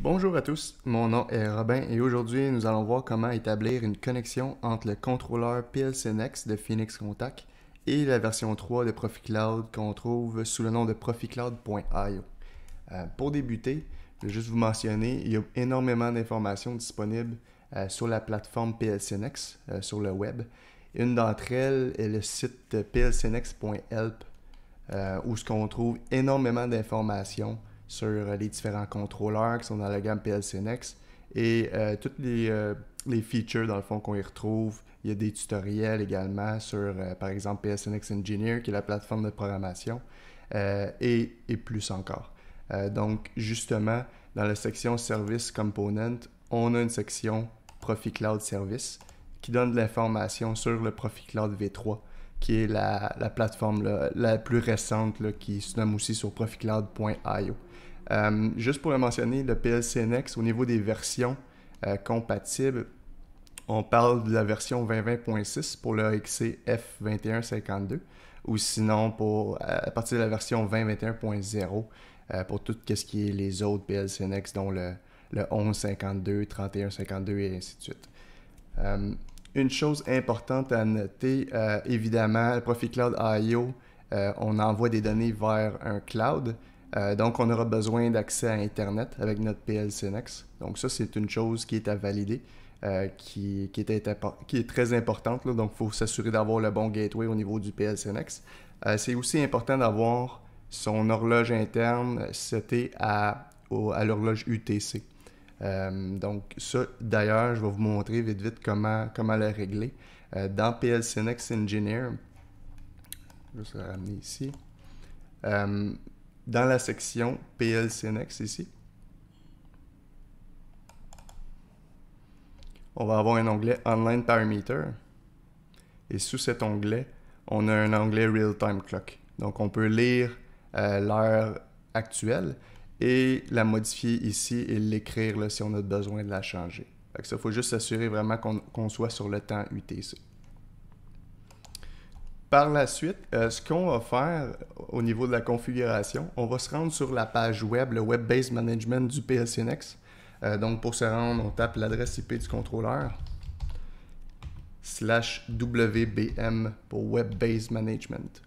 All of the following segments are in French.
Bonjour à tous, mon nom est Robin et aujourd'hui nous allons voir comment établir une connexion entre le contrôleur PLCNX de Phoenix Contact et la version 3 de ProfiCloud qu'on trouve sous le nom de proficloud.io. Euh, pour débuter, je vais juste vous mentionner, il y a énormément d'informations disponibles euh, sur la plateforme PLCNX euh, sur le web. Une d'entre elles est le site plcnex.help où ce qu'on trouve énormément d'informations sur euh, les différents contrôleurs qui sont dans la gamme PLCnext et euh, toutes les, euh, les, features dans le fond qu'on y retrouve. Il y a des tutoriels également sur, par exemple, PSNX Engineer, qui est la plateforme de programmation, et, et, plus encore. donc, justement, dans la section Service Component, on a une section Profit Cloud Service qui donne de l'information sur le Profit Cloud V3, qui est la, la plateforme la plus récente qui se nomme aussi sur proficloud.io. Euh, juste pour le mentionner, le PLCNX, au niveau des versions euh, compatibles, on parle de la version 2020.6 pour le XC F2152 ou sinon euh, à partir de la version 2021.0 pour tout ce qui est les autres PLCNX, dont le, 1152, 3152 et ainsi de suite. une chose importante à noter, évidemment, Cloud IO, on envoie des données vers un cloud euh, donc, on aura besoin d'accès à Internet avec notre PLCnext. Donc, ça, c'est une chose qui est à valider, euh, qui, est, très importante. Donc, il faut s'assurer d'avoir le bon gateway au niveau du PLCnext. Euh, c'est aussi important d'avoir son horloge interne setée à, l'horloge UTC. donc, ça, d'ailleurs, je vais vous montrer vite vite comment, comment la régler. dans PLCnext Engineer, je vais le ramener ici dans la section PLCNX e ici. On va avoir un onglet Online Parameter. Et sous cet onglet, on a un onglet Real-Time Clock. Donc on peut lire euh, l'heure actuelle et la modifier ici et l'écrire si on a besoin de la changer. ça, il faut juste s'assurer vraiment qu'on soit sur le temps UTC. Par la suite, euh, ce qu'on va faire au niveau de la configuration, on va se rendre sur la page web, le Web Base Management du PSNX. Euh, donc, pour se rendre, on tape l'adresse IP du contrôleur slash WBM pour Web based Management.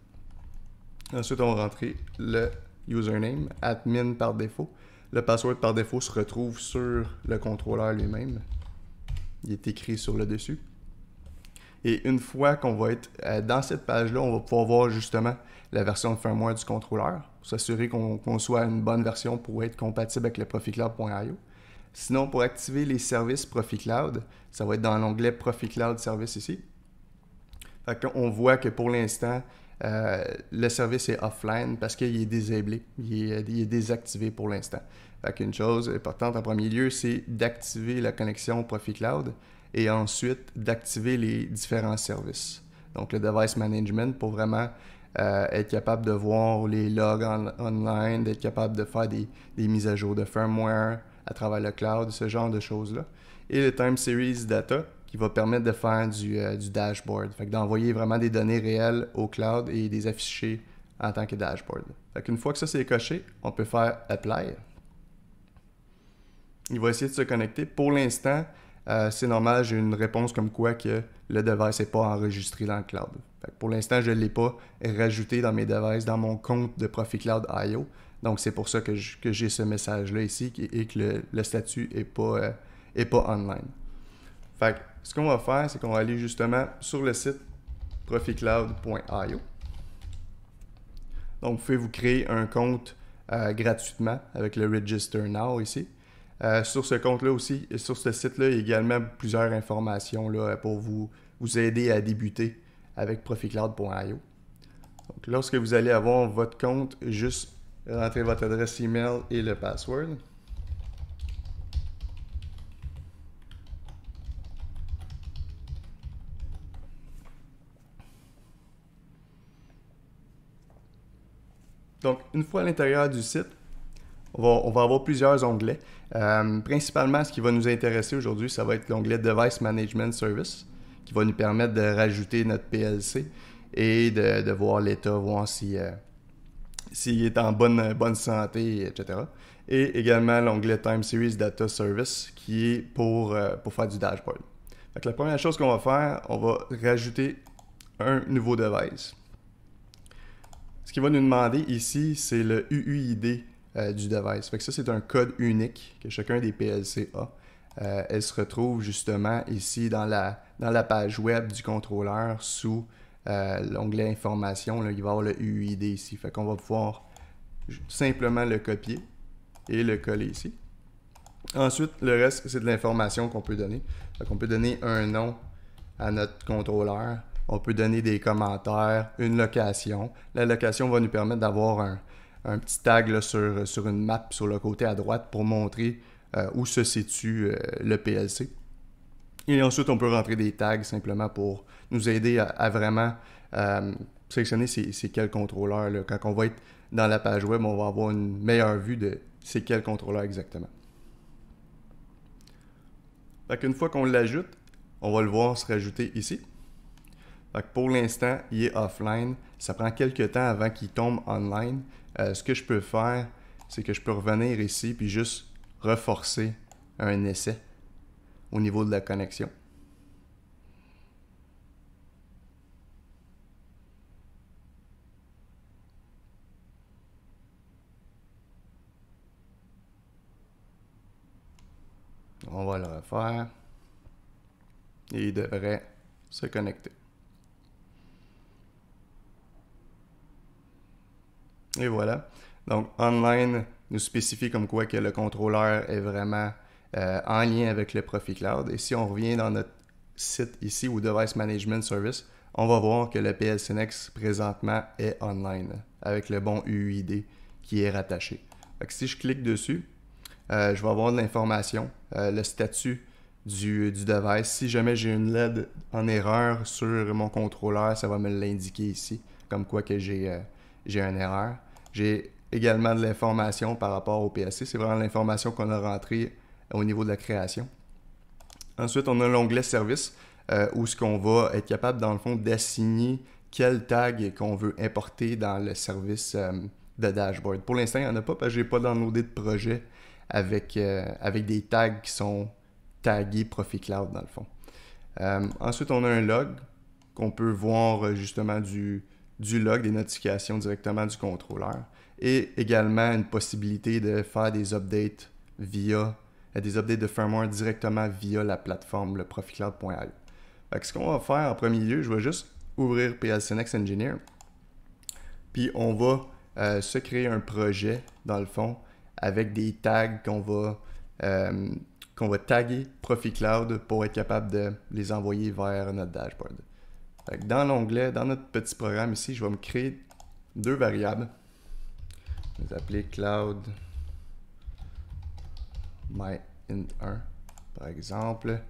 Ensuite, on va rentrer le username, admin par défaut. Le password par défaut se retrouve sur le contrôleur lui-même. Il est écrit sur le dessus. Et une fois qu'on va être euh, dans cette page-là, on va pouvoir voir justement la version de firmware du contrôleur pour s'assurer qu'on soit une bonne version pour être compatible avec le ProfitCloud.io. Sinon, pour activer les services ProfitCloud, ça va être dans l'onglet ProfitCloud Service ici. on voit que pour l'instant, euh, le service est offline parce qu'il est désablé, il est, désactivé pour l'instant. Une chose importante en premier lieu, c'est d'activer la connexion ProfitCloud et ensuite d'activer les différents services. Donc le device management pour vraiment euh, être capable de voir les logs online, d'être capable de faire des, mises à jour de firmware à travers le cloud, ce genre de choses-là. Et le time series data qui va permettre de faire du, euh, dashboard, d'envoyer vraiment des données réelles au cloud et des afficher en tant que dashboard. Fait Une fois que ça c'est coché, on peut faire apply. Il va essayer de se connecter. Pour l'instant, euh, c'est normal, j'ai une réponse comme quoi que le device n'est pas enregistré dans le cloud. pour l'instant, je ne l'ai pas rajouté dans mes devices, dans mon compte de Profit IO. Donc, c'est pour ça que j'ai ce message-là ici et que le, statut n'est euh, pas, online. ce qu'on va faire, c'est qu'on va aller justement sur le site profitcloud.io. Donc, vous pouvez vous créer un compte euh, gratuitement avec le Register Now ici. Euh, sur ce compte-là aussi, et sur ce site-là, il y a également plusieurs informations là, euh, pour vous, vous aider à débuter avec ProfitCloud.io. lorsque vous allez avoir votre compte, juste rentrez votre adresse email et le password. Donc, une fois à l'intérieur du site, on va, avoir plusieurs onglets. Euh, principalement, ce qui va nous intéresser aujourd'hui, ça va être l'onglet Device Management Service, qui va nous permettre de rajouter notre PLC et de, voir l'état, voir euh, s'il si, est en bonne, santé, etc. Et également l'onglet Time Series Data Service, qui est pour, euh, pour faire du dashboard. la première chose qu'on va faire, on va rajouter un nouveau device. Ce qu'il va nous demander ici, c'est le UUID euh, du device. Fait que ça, c'est un code unique que chacun des PLC a. Euh, elle se retrouve justement ici dans la, dans la page web du contrôleur sous euh, l'onglet information. Là, il va y avoir le UID ici. Fait qu'on va pouvoir simplement le copier et le coller ici. Ensuite, le reste, c'est de l'information qu'on peut donner. Fait qu'on peut donner un nom à notre contrôleur. On peut donner des commentaires, une location. La location va nous permettre d'avoir un, un petit tag sur, une map sur le côté à droite pour montrer euh, où se situe euh, le PLC. Et ensuite, on peut rentrer des tags simplement pour nous aider à, vraiment euh, sélectionner c'est quel contrôleur. Quand on va être dans la page web, on va avoir une meilleure vue de c'est quel contrôleur exactement. Une fois qu'on l'ajoute, on va le voir se rajouter ici pour l'instant, il est offline. Ça prend quelques temps avant qu'il tombe online. Euh, ce que je peux faire, c'est que je peux revenir ici puis juste reforcer un essai au niveau de la connexion. On va le refaire. Et il devrait se connecter. Et voilà. Donc, online nous spécifie comme quoi que le contrôleur est vraiment euh, en lien avec le profit cloud. Et si on revient dans notre site ici ou Device Management Service, on va voir que le PLCNX présentement est online avec le bon UID » qui est rattaché. Donc, si je clique dessus, euh, je vais avoir de l'information, euh, le statut du, du, device. Si jamais j'ai une LED en erreur sur mon contrôleur, ça va me l'indiquer ici, comme quoi que j'ai j'ai une erreur. J'ai également de l'information par rapport au PSC. C'est vraiment l'information qu'on a rentrée au niveau de la création. Ensuite, on a l'onglet service euh, où ce qu'on va être capable, dans le fond, d'assigner quel tag qu'on veut importer dans le service euh, de dashboard. Pour l'instant, il n'y en a pas parce que je n'ai pas downloadé de projet avec, euh, avec des tags qui sont tagués Profit Cloud dans le fond. ensuite, on a un log qu'on peut voir justement du, du log des notifications directement du contrôleur et également une possibilité de faire des updates via euh, des updates de firmware directement via la plateforme le proficloud.io. Ce qu'on va faire en premier lieu, je vais juste ouvrir Next Engineer, puis on va euh, se créer un projet dans le fond avec des tags qu'on va euh, qu'on va taguer ProfiCloud pour être capable de les envoyer vers notre dashboard dans l'onglet, dans notre petit programme ici, je vais me créer deux variables. Je vais les appeler cloud 1 par exemple.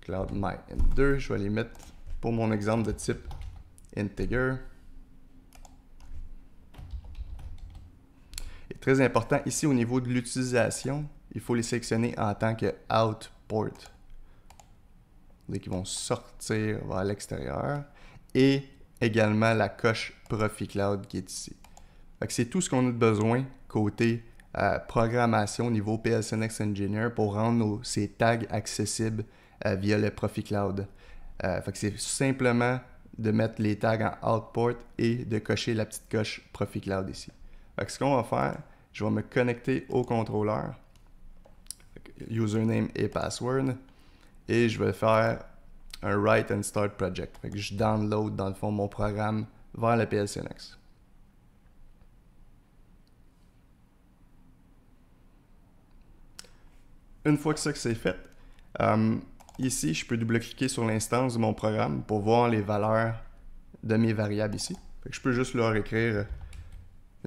Cloud 2 je vais les mettre pour mon exemple de type integer. Et très important, ici au niveau de l'utilisation, il faut les sélectionner en tant que OutPort qui vont sortir vers l'extérieur, et également la coche Profit Cloud qui est ici. C'est tout ce qu'on a besoin côté euh, programmation au niveau PSNX Engineer pour rendre ces tags accessibles euh, via le Profit Cloud. Euh, c'est simplement de mettre les tags en outport et de cocher la petite coche Profit Cloud ici. ce qu'on va faire, je vais me connecter au contrôleur. Username et password et je vais faire un Write and Start Project. je download dans le fond mon programme vers le PSNX. Une fois que ça c'est fait, euh, ici je peux double-cliquer sur l'instance de mon programme pour voir les valeurs de mes variables ici. je peux juste leur écrire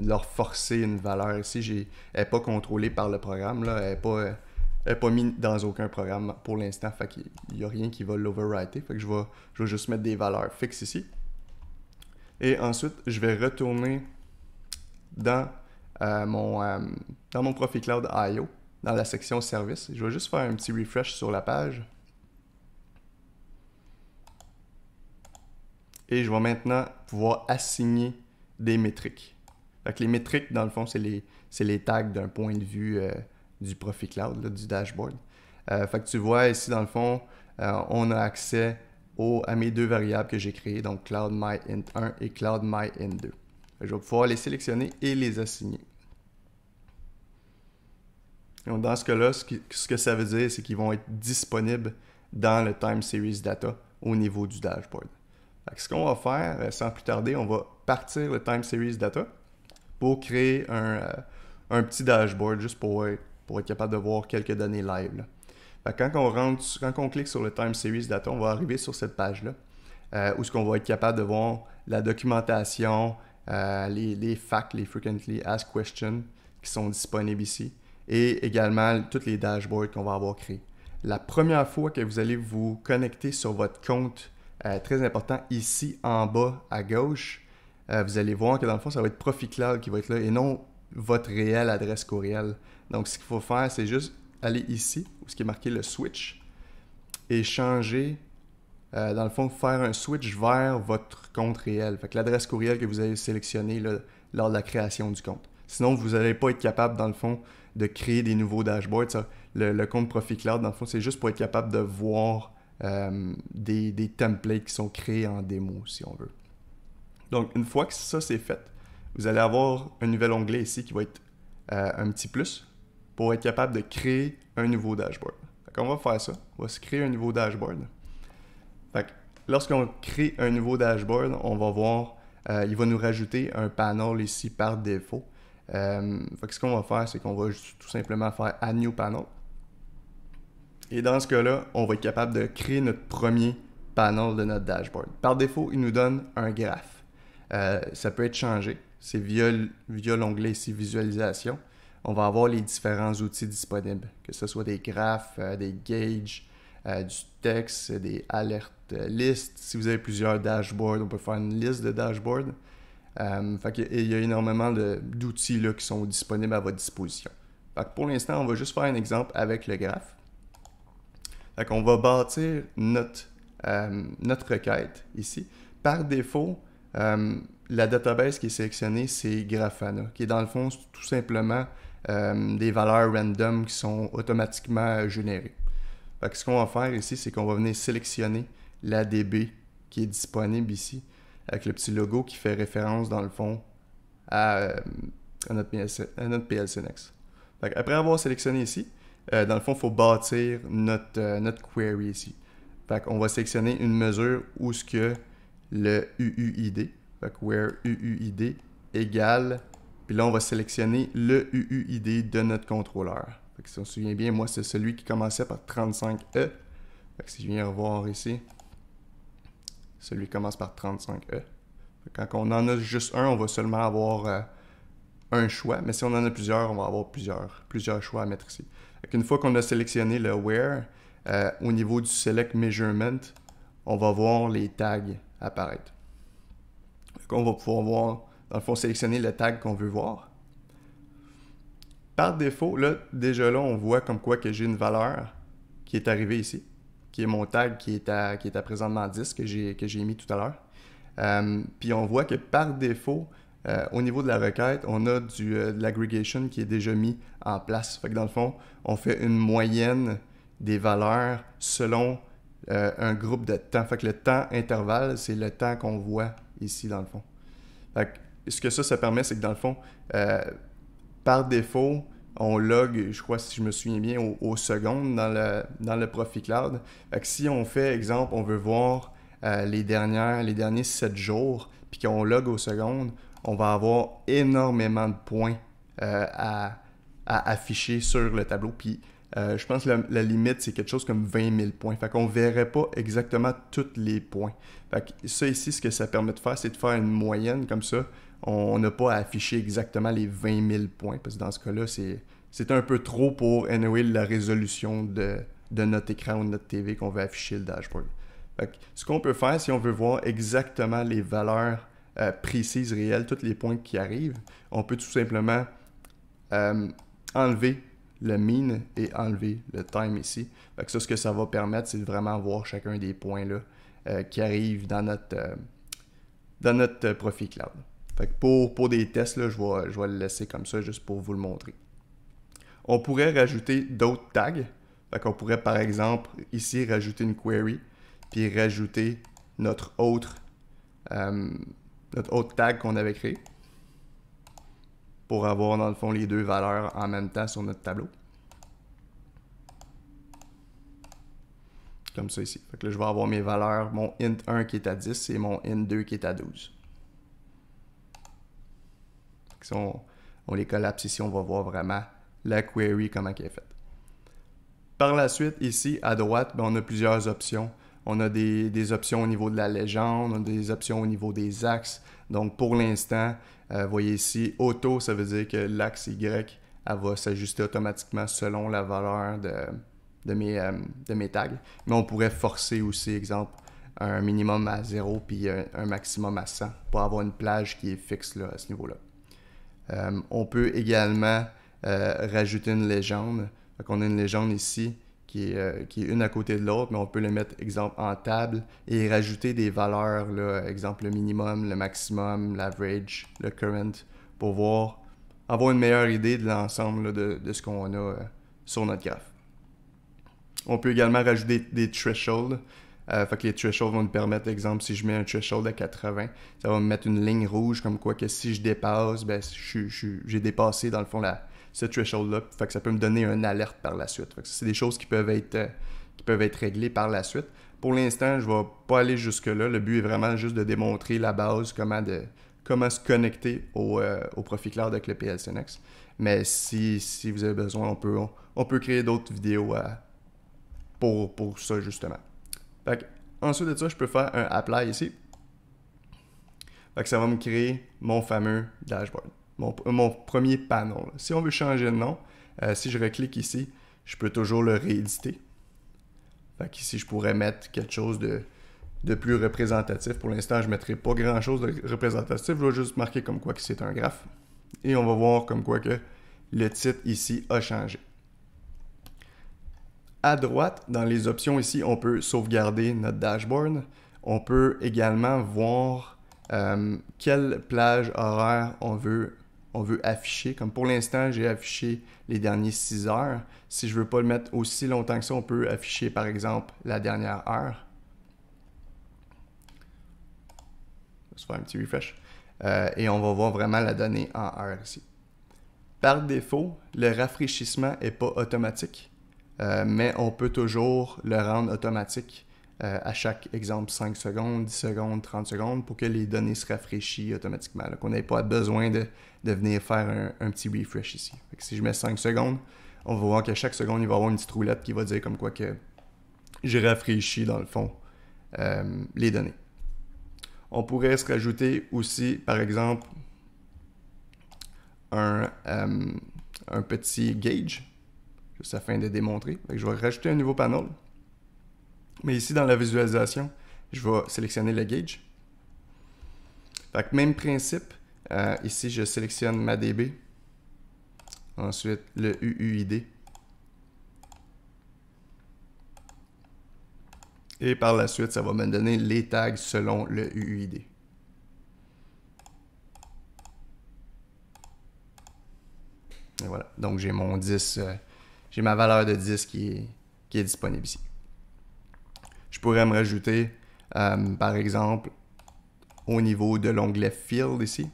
leur forcer une valeur ici. elle n'est pas contrôlée par le programme, là. elle n'est pas elle n'est pas mise dans aucun programme pour l'instant, fait n'y a rien qui va l'overwriter. Fait que je vais, juste mettre des valeurs fixes ici. Et ensuite, je vais retourner dans, euh, mon, euh, dans mon profil cloud IO, dans la section service. Je vais juste faire un petit refresh sur la page. Et je vais maintenant pouvoir assigner des métriques. Fait les métriques, dans le fond, c'est les, tags d'un point de vue... Euh, du Profit Cloud, du dashboard. Euh, fait que tu vois ici, dans le fond, euh, on a accès aux à mes deux variables que j'ai créées, donc Cloud My 1 et Cloud My 2 Je vais pouvoir les sélectionner et les assigner. dans ce cas-là, ce, que ça veut dire, c'est qu'ils vont être disponibles dans le Time Series Data au niveau du dashboard. ce qu'on va faire, euh, sans plus tarder, on va partir le Time Series Data pour créer un, un petit dashboard juste pour pour être capable de voir quelques données live. quand, on rentre, quand clique sur le Time Series Data, on va arriver sur cette page-là euh, où ce qu'on va être capable de voir la documentation, euh, les, les, facts, les Frequently Asked Questions qui sont disponibles ici et également toutes les dashboards qu'on va avoir créés. La première fois que vous allez vous connecter sur votre compte, euh, très important, ici en bas à gauche, vous allez voir que dans le fond, ça va être Profit Cloud qui va être là et non votre réelle adresse courriel. Donc, ce qu'il faut faire, c'est juste aller ici, où ce qui est marqué le switch, et changer, euh, dans le fond, faire un switch vers votre compte réel. Fait que l'adresse courriel que vous avez sélectionné lors de la création du compte. Sinon, vous n'allez pas être capable, dans le fond, de créer des nouveaux dashboards. le, compte Profit Cloud, dans le fond, c'est juste pour être capable de voir euh, des, templates qui sont créés en démo, si on veut. Donc, une fois que ça, c'est fait, vous allez avoir un nouvel onglet ici qui va être euh, un petit plus pour être capable de créer un nouveau dashboard. on va faire ça. On va se créer un nouveau dashboard. lorsqu'on crée un nouveau dashboard, on va voir, euh, il va nous rajouter un panel ici par défaut. Euh, ce qu'on va faire, c'est qu'on va tout simplement faire Add New Panel. Et dans ce cas-là, on va être capable de créer notre premier panel de notre dashboard. Par défaut, il nous donne un graphe. Euh, ça peut être changé. C'est via, via l'onglet ici Visualisation on va avoir les différents outils disponibles, que ce soit des graphes, euh, des gauges, euh, du texte, des alertes, euh, listes. Si vous avez plusieurs dashboards, on peut faire une liste de dashboards. Fait il, y a, énormément d'outils qui sont disponibles à votre disposition. pour l'instant, on va juste faire un exemple avec le graphe. on va bâtir notre, notre requête ici. Par défaut, la database qui est sélectionnée, c'est Grafana, qui est dans le fond tout simplement euh, des valeurs random qui sont automatiquement générées. ce qu'on va faire ici, c'est qu'on va venir sélectionner l'ADB qui est disponible ici, avec le petit logo qui fait référence dans le fond à, euh, notre, PLC, Après avoir sélectionné ici, euh, dans le fond, il faut bâtir notre, query ici. On va sélectionner une mesure où ce que le UUID, fait que where UUID égale puis là, on va sélectionner le UUID de notre contrôleur. si on se souvient bien, moi, c'est celui qui commençait par 35E. si je viens revoir ici, celui commence par 35E. Quand on en a juste un, on va seulement avoir euh, un choix, mais si on en a plusieurs, on va avoir plusieurs, plusieurs choix à mettre ici. Une fois qu'on a sélectionné le Where, euh, au niveau du Select Measurement, on va voir les tags apparaître. On va pouvoir voir dans le fond, sélectionner le tag qu'on veut voir. Par défaut, là, déjà là, on voit comme quoi que j'ai une valeur qui est arrivée ici, qui est mon tag qui est à, qui est à présentement 10 que j'ai mis tout à l'heure. Euh, puis on voit que par défaut, euh, au niveau de la requête, on a du, euh, de l'aggregation qui est déjà mis en place. Fait que dans le fond, on fait une moyenne des valeurs selon un groupe de temps. Fait que le temps intervalle, c'est le temps qu'on voit ici dans le fond. Fait que ce que ça, ça permet, c'est que dans le fond, euh, par défaut, on log, je crois, si je me souviens bien, aux au secondes dans le, dans Profit Cloud. Fait que si on fait, exemple, on veut voir euh, les, dernières, les derniers 7 jours, puis qu'on log aux secondes, on va avoir énormément de points euh, à, afficher sur le tableau. Puis je pense que la, limite, c'est quelque chose comme 20 000 points. Fait qu'on ne verrait pas exactement tous les points. Fait ça ici, ce que ça permet de faire, c'est de faire une moyenne comme ça on n'a pas à afficher exactement les 20 000 points, parce que dans ce cas-là, c'est un peu trop pour anyway, la résolution de, notre écran ou de notre TV qu'on veut afficher le dashboard. ce qu'on peut faire, si on veut voir exactement les valeurs euh, précises, réelles, tous les points qui arrivent, on peut tout simplement euh, enlever le mean et enlever le time ici. ça, ce que ça va permettre, c'est de vraiment voir chacun des points là, euh, qui arrivent dans notre, dans notre profit cloud pour, des tests, je, vais, le laisser comme ça juste pour vous le montrer. On pourrait rajouter d'autres tags. On pourrait par exemple ici rajouter une query, puis rajouter notre autre, euh, notre tag qu'on avait créé pour avoir dans le fond les deux valeurs en même temps sur notre tableau. Comme ça ici. je vais avoir mes valeurs, mon int 1 qui est à 10 et mon int 2 qui est à 12. Si on, les collapse ici, on va voir vraiment la query, comment elle est faite. Par la suite, ici à droite, ben, on a plusieurs options. On a des, options au niveau de la légende, on a des options au niveau des axes. Donc pour l'instant, vous euh, voyez ici, auto, ça veut dire que l'axe Y, va s'ajuster automatiquement selon la valeur de, de mes, euh, de mes tags. Mais on pourrait forcer aussi, exemple, un minimum à 0 puis un, maximum à 100 pour avoir une plage qui est fixe à ce niveau-là. Euh, on peut également euh, rajouter une légende. on a une légende ici euh, qui est, une à côté de l'autre, mais on peut le mettre, exemple, en table et rajouter des valeurs, exemple le minimum, le maximum, l'average, le current, pour voir, avoir une meilleure idée de l'ensemble de, de, ce qu'on a sur notre graphe. On peut également rajouter des thresholds. Euh, fait que les thresholds vont me permettre, exemple, si je mets un threshold à 80, ça va me mettre une ligne rouge comme quoi que si je dépasse, ben, j'ai dépassé dans le fond ce threshold-là. Fait que ça peut me donner une alerte par la suite. c'est des choses qui peuvent être euh, qui peuvent être réglées par la suite. Pour l'instant, je ne vais pas aller jusque-là. Le but est vraiment juste de démontrer la base, comment, de, comment se connecter au, euh, au profit avec le PLCNX. Mais si, vous avez besoin, on peut, peut créer d'autres vidéos pour ça justement ensuite de ça, je peux faire un apply ici. ça va me créer mon fameux dashboard, mon, premier panneau. Si on veut changer de nom, euh, si je reclique ici, je peux toujours le rééditer. Ici, je pourrais mettre quelque chose de, de plus représentatif. Pour l'instant, je ne mettrai pas grand-chose de représentatif. Je vais juste marquer comme quoi que c'est un graphe. Et on va voir comme quoi que le titre ici a changé. À droite, dans les options ici, on peut sauvegarder notre dashboard. On peut également voir euh, quelle plage horaire on veut, on veut afficher. Comme pour l'instant, j'ai affiché les derniers 6 heures. Si je ne veux pas le mettre aussi longtemps que ça, on peut afficher par exemple la dernière heure. Je vais faire un petit refresh. Euh, et on va voir vraiment la donnée en heure ici. Par défaut, le rafraîchissement n'est pas automatique. Euh, mais on peut toujours le rendre automatique euh, à chaque exemple 5 secondes, 10 secondes, 30 secondes pour que les données se rafraîchissent automatiquement, qu'on n'ait pas besoin de, venir faire un, petit refresh ici. si je mets 5 secondes, on va voir qu'à chaque seconde, il va y avoir une petite roulette qui va dire comme quoi que j'ai rafraîchi dans le fond euh, les données. On pourrait se rajouter aussi, par exemple, un petit gauge afin de démontrer. je vais rajouter un nouveau panneau Mais ici, dans la visualisation, je vais sélectionner le gauge. Fait même principe, euh, ici, je sélectionne ma DB. Ensuite, le UUID. Et par la suite, ça va me donner les tags selon le UUID. Et voilà. Donc, j'ai mon 10 j'ai ma valeur de 10 qui est, qui est disponible ici. Je pourrais me rajouter, euh, par exemple, au niveau de l'onglet Field ici,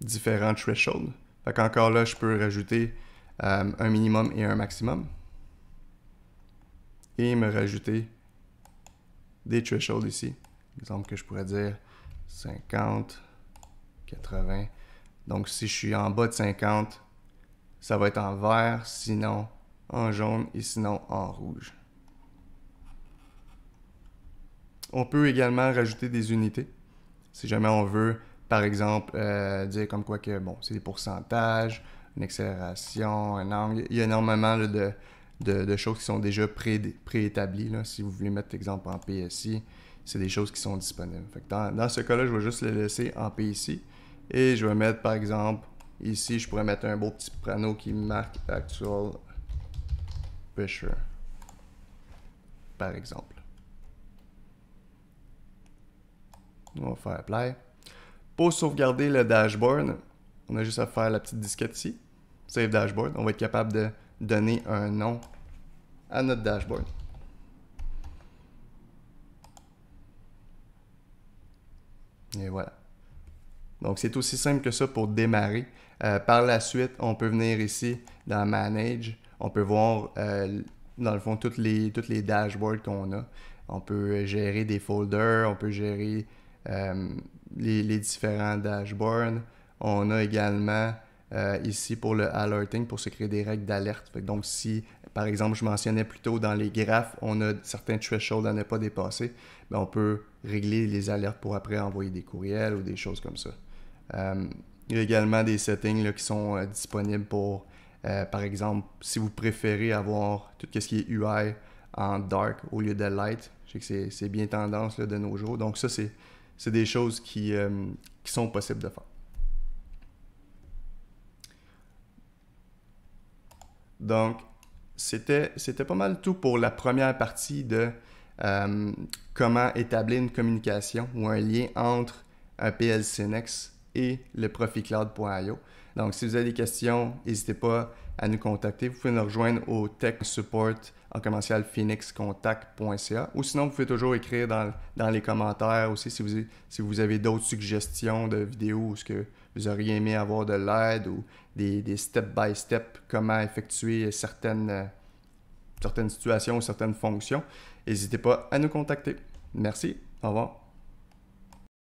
différents thresholds. Fait encore là, je peux rajouter euh, un minimum et un maximum. Et me rajouter des thresholds ici. Exemple que je pourrais dire 50, 80. Donc si je suis en bas de 50, ça va être en vert, sinon en jaune et sinon en rouge. On peut également rajouter des unités. Si jamais on veut, par exemple, euh, dire comme quoi que bon, c'est des pourcentages, une accélération, un angle. Il y a énormément de, choses qui sont déjà préétablies. si vous voulez mettre exemple en PSI, c'est des choses qui sont disponibles. dans, ce cas-là, je vais juste le laisser en PSI. Et je vais mettre, par exemple, ici, je pourrais mettre un beau petit prano qui marque Actual par exemple. On va faire apply. Pour sauvegarder le dashboard, on a juste à faire la petite disquette ici. Save dashboard. On va être capable de donner un nom à notre dashboard. Et voilà. Donc c'est aussi simple que ça pour démarrer. Euh, par la suite, on peut venir ici dans Manage on peut voir, euh, dans le fond, toutes les, toutes les dashboards qu'on a. On peut gérer des folders, on peut gérer euh, les, différents dashboards. On a également euh, ici pour le alerting, pour se créer des règles d'alerte. Donc, si, par exemple, je mentionnais plus tôt dans les graphes, on a certains thresholds à ne pas dépasser, ben, on peut régler les alertes pour après envoyer des courriels ou des choses comme ça. il y a également des settings qui sont disponibles pour euh, par exemple, si vous préférez avoir tout ce qui est UI en dark au lieu de light, je sais que c'est bien tendance de nos jours. Donc ça, c'est des choses qui, euh, qui sont possibles de faire. Donc, c'était pas mal tout pour la première partie de euh, comment établir une communication ou un lien entre un Next et le cloud.io. Donc, si vous avez des questions, n'hésitez pas à nous contacter. Vous pouvez nous rejoindre au tech support en commercial phoenixcontact.ca ou sinon, vous pouvez toujours écrire dans, les commentaires aussi si vous, si vous avez d'autres suggestions de vidéos ou ce que vous auriez aimé avoir de l'aide ou des, step by step, comment effectuer certaines, certaines situations ou certaines fonctions. N'hésitez pas à nous contacter. Merci. Au revoir.